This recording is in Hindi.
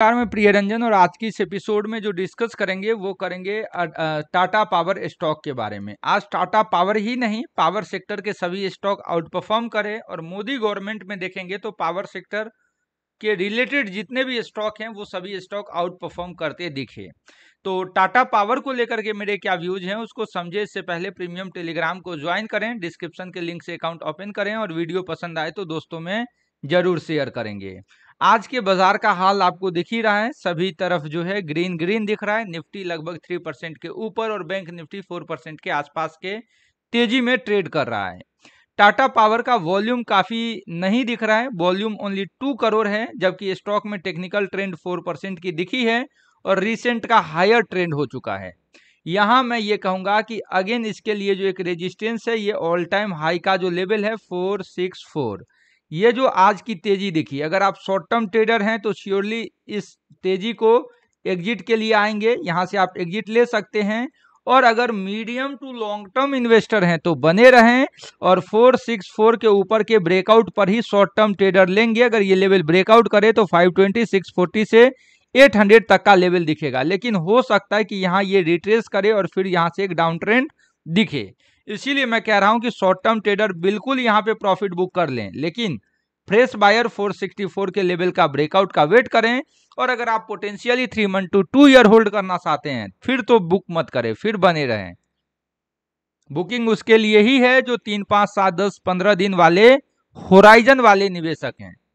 नमस्कार मैं प्रिय रंजन और आज की इस एपिसोड में जो डिस्कस करेंगे वो करेंगे टाटा पावर स्टॉक के बारे में आज टाटा पावर ही नहीं पावर सेक्टर के सभी स्टॉक आउट परफॉर्म करे और मोदी गवर्नमेंट में देखेंगे तो पावर सेक्टर के रिलेटेड जितने भी स्टॉक हैं वो सभी स्टॉक आउट परफॉर्म करते दिखे तो टाटा पावर को लेकर के मेरे क्या व्यूज हैं उसको समझे इससे पहले प्रीमियम टेलीग्राम को ज्वाइन करें डिस्क्रिप्शन के लिंक से अकाउंट ओपन करें और वीडियो पसंद आए तो दोस्तों में जरूर शेयर करेंगे आज के बाजार का हाल आपको दिख ही रहा है सभी तरफ जो है ग्रीन ग्रीन दिख रहा है निफ्टी लगभग थ्री परसेंट के ऊपर और बैंक निफ्टी फोर परसेंट के आसपास के तेजी में ट्रेड कर रहा है टाटा पावर का वॉल्यूम काफ़ी नहीं दिख रहा है वॉल्यूम ओनली टू करोड़ है जबकि स्टॉक में टेक्निकल ट्रेंड फोर परसेंट की दिखी है और रिसेंट का हायर ट्रेंड हो चुका है यहाँ मैं ये कहूँगा कि अगेन इसके लिए जो एक रेजिस्टेंस है ये ऑल टाइम हाई का जो लेवल है फोर सिक्स फोर ये जो आज की तेजी देखी अगर आप शॉर्ट टर्म ट्रेडर हैं तो श्योरली इस तेजी को एग्जिट के लिए आएंगे यहाँ से आप एग्जिट ले सकते हैं और अगर medium to long term investor हैं तो बने रहें और 464 के ऊपर के ब्रेकआउट पर ही शॉर्ट टर्म ट्रेडर लेंगे अगर ये लेवल ब्रेकआउट करे तो 520 640 से 800 तक का लेवल दिखेगा लेकिन हो सकता है कि यहाँ ये रिट्रेस करे और फिर यहाँ से एक डाउन ट्रेंड दिखे इसीलिए मैं कह रहा हूं कि शॉर्ट टर्म ट्रेडर बिल्कुल यहां पे प्रॉफिट बुक कर लें लेकिन फ्रेश बायर 464 के लेवल का ब्रेकआउट का वेट करें और अगर आप potentially three month to two year hold करना चाहते हैं फिर तो बुक मत करें फिर बने रहें बुकिंग उसके लिए ही है जो तीन पाँच सात दस पंद्रह दिन वाले होराइजन वाले निवेशक हैं